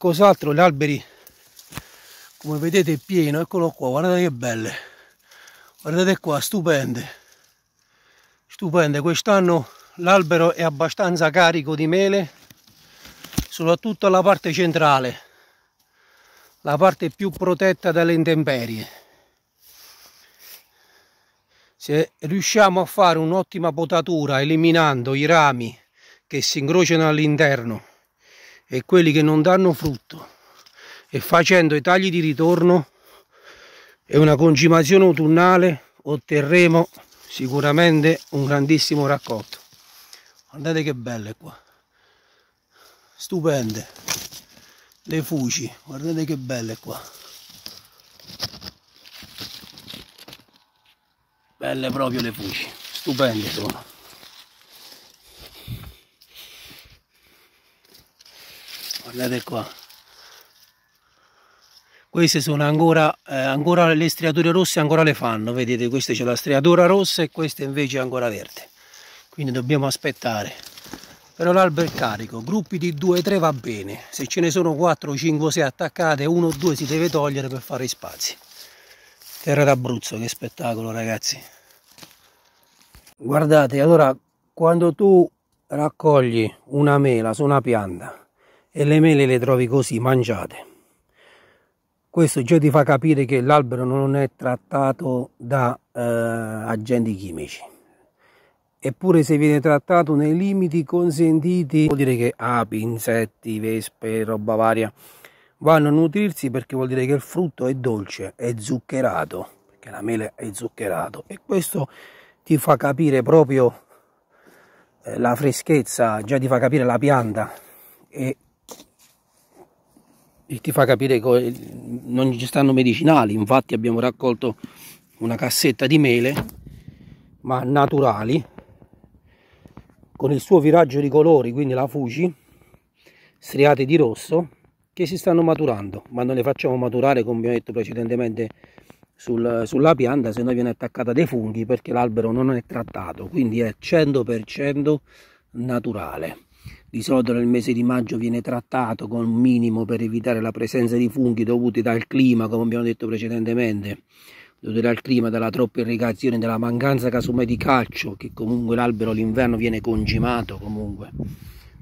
qualcos'altro, gli alberi come vedete è pieno, eccolo qua, guardate che belle, guardate qua, stupende, stupende, quest'anno l'albero è abbastanza carico di mele, soprattutto alla parte centrale, la parte più protetta dalle intemperie. Se riusciamo a fare un'ottima potatura eliminando i rami che si incrociano all'interno e quelli che non danno frutto e facendo i tagli di ritorno e una concimazione autunnale otterremo sicuramente un grandissimo raccolto guardate che belle qua stupende le fuci guardate che belle qua belle proprio le fuci stupende sono guardate qua queste sono ancora, eh, ancora le striature rosse ancora le fanno vedete questa c'è la striatura rossa e questa invece è ancora verde quindi dobbiamo aspettare però l'albero è carico gruppi di 2-3 va bene se ce ne sono 4 5 6 attaccate 1 2 si deve togliere per fare i spazi terra d'Abruzzo che spettacolo ragazzi guardate allora quando tu raccogli una mela su una pianta e le mele le trovi così mangiate. Questo già ti fa capire che l'albero non è trattato da eh, agenti chimici. Eppure se viene trattato nei limiti consentiti, vuol dire che api, insetti, vespe, roba varia, vanno a nutrirsi perché vuol dire che il frutto è dolce, è zuccherato, perché la mele è zuccherato e questo ti fa capire proprio eh, la freschezza, già ti fa capire la pianta e e ti fa capire che eh, non ci stanno medicinali infatti abbiamo raccolto una cassetta di mele ma naturali con il suo viraggio di colori quindi la fuci striate di rosso che si stanno maturando ma non le facciamo maturare come ho detto precedentemente sul, sulla pianta se no viene attaccata dei funghi perché l'albero non è trattato quindi è 100% naturale di solito nel mese di maggio viene trattato con un minimo per evitare la presenza di funghi dovuti dal clima, come abbiamo detto precedentemente, dovuti dal clima, dalla troppa irrigazione, dalla mancanza casomai di calcio, che comunque l'albero l'inverno viene congimato comunque,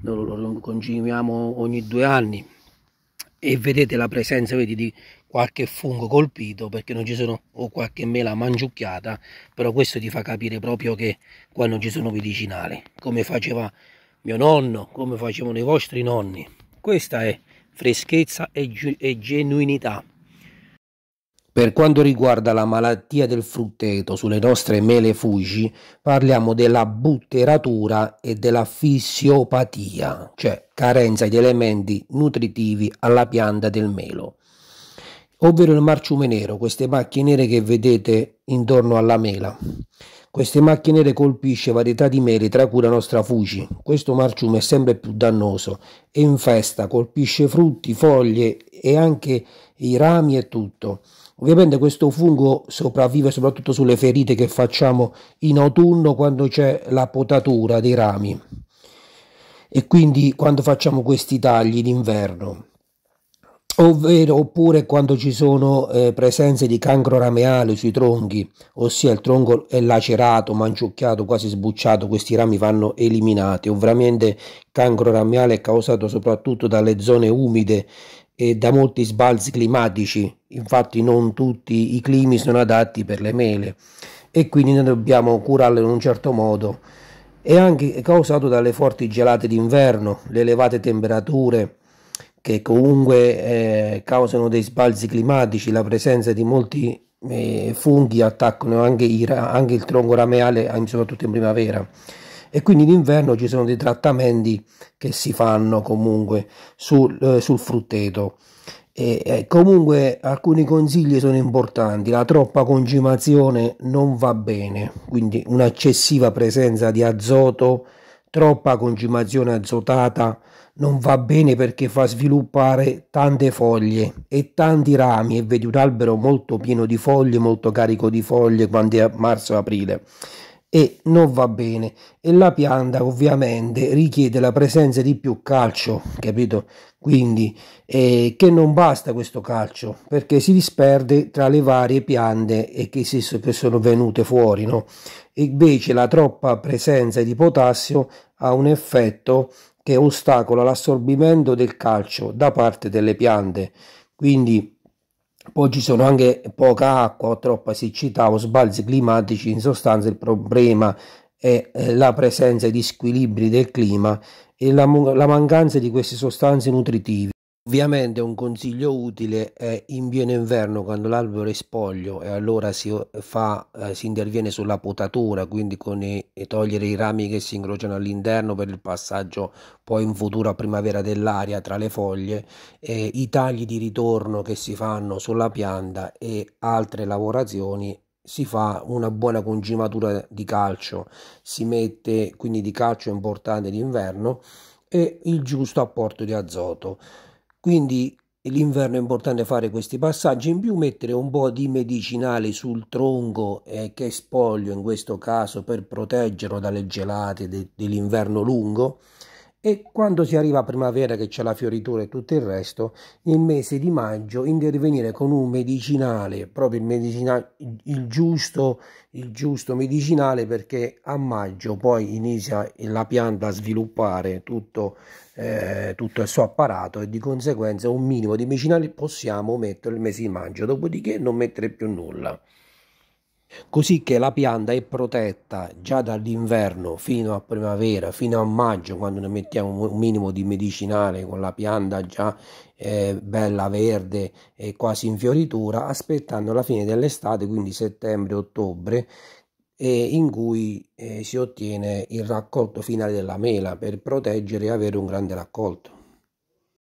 noi lo, congimiamo ogni due anni e vedete la presenza vedi, di qualche fungo colpito perché non ci sono o qualche mela mangiucchiata però questo ti fa capire proprio che qua non ci sono medicinali come faceva mio nonno, come facevano i vostri nonni. Questa è freschezza e, e genuinità. Per quanto riguarda la malattia del frutteto sulle nostre mele Fuji, parliamo della butteratura e della fisiopatia, cioè carenza di elementi nutritivi alla pianta del melo ovvero il marciume nero, queste macchie nere che vedete intorno alla mela. Queste macchie nere colpisce varietà di meli, tra cui la nostra fuci. Questo marciume è sempre più dannoso e infesta, colpisce frutti, foglie e anche i rami e tutto. Ovviamente questo fungo sopravvive soprattutto sulle ferite che facciamo in autunno quando c'è la potatura dei rami e quindi quando facciamo questi tagli d'inverno ovvero oppure quando ci sono eh, presenze di cancro rameale sui tronchi, ossia il tronco è lacerato, manciucchiato, quasi sbucciato, questi rami vanno eliminati. Ovviamente il cancro rameale è causato soprattutto dalle zone umide e da molti sbalzi climatici, infatti non tutti i climi sono adatti per le mele e quindi noi dobbiamo curarle in un certo modo. È anche causato dalle forti gelate d'inverno, le elevate temperature, che comunque eh, causano dei sbalzi climatici, la presenza di molti eh, funghi attaccano anche, i, anche, il tronco rameale, soprattutto in primavera. E quindi in inverno ci sono dei trattamenti che si fanno comunque sul, eh, sul frutteto. E, eh, comunque alcuni consigli sono importanti, la troppa concimazione non va bene, quindi un'eccessiva presenza di azoto, troppa concimazione azotata non va bene perché fa sviluppare tante foglie e tanti rami e vedi un albero molto pieno di foglie, molto carico di foglie quando è marzo-aprile e non va bene e la pianta ovviamente richiede la presenza di più calcio capito quindi eh, che non basta questo calcio perché si disperde tra le varie piante e che, si, che sono venute fuori no? invece la troppa presenza di potassio ha un effetto che ostacola l'assorbimento del calcio da parte delle piante. Quindi poi ci sono anche poca acqua o troppa siccità o sbalzi climatici, in sostanza il problema è eh, la presenza di squilibri del clima e la, la mancanza di queste sostanze nutritive. Ovviamente un consiglio utile è in pieno inverno quando l'albero è spoglio e allora si, eh, fa, eh, si interviene sulla potatura, quindi con i, togliere i rami che si incrociano all'interno per il passaggio poi in futuro a primavera dell'aria tra le foglie, eh, i tagli di ritorno che si fanno sulla pianta e altre lavorazioni si fa una buona congimatura di calcio, si mette quindi di calcio importante d'inverno e il giusto apporto di azoto. Quindi l'inverno è importante fare questi passaggi, in più mettere un po' di medicinale sul tronco eh, che è spoglio in questo caso per proteggerlo dalle gelate de- dell'inverno lungo e quando si arriva a primavera che c'è la fioritura e tutto il resto, nel mese di maggio intervenire con un medicinale, proprio il, medicinale, il, giusto, il giusto medicinale perché a maggio poi inizia la pianta a sviluppare tutto, eh, tutto il suo apparato e di conseguenza un minimo di medicinali possiamo mettere il mese di maggio, dopodiché non mettere più nulla così che la pianta è protetta già dall'inverno fino a primavera, fino a maggio, quando ne mettiamo un minimo di medicinale con la pianta già eh, bella verde e quasi in fioritura, aspettando la fine dell'estate, quindi settembre-ottobre, eh, in cui eh, si ottiene il raccolto finale della mela per proteggere e avere un grande raccolto.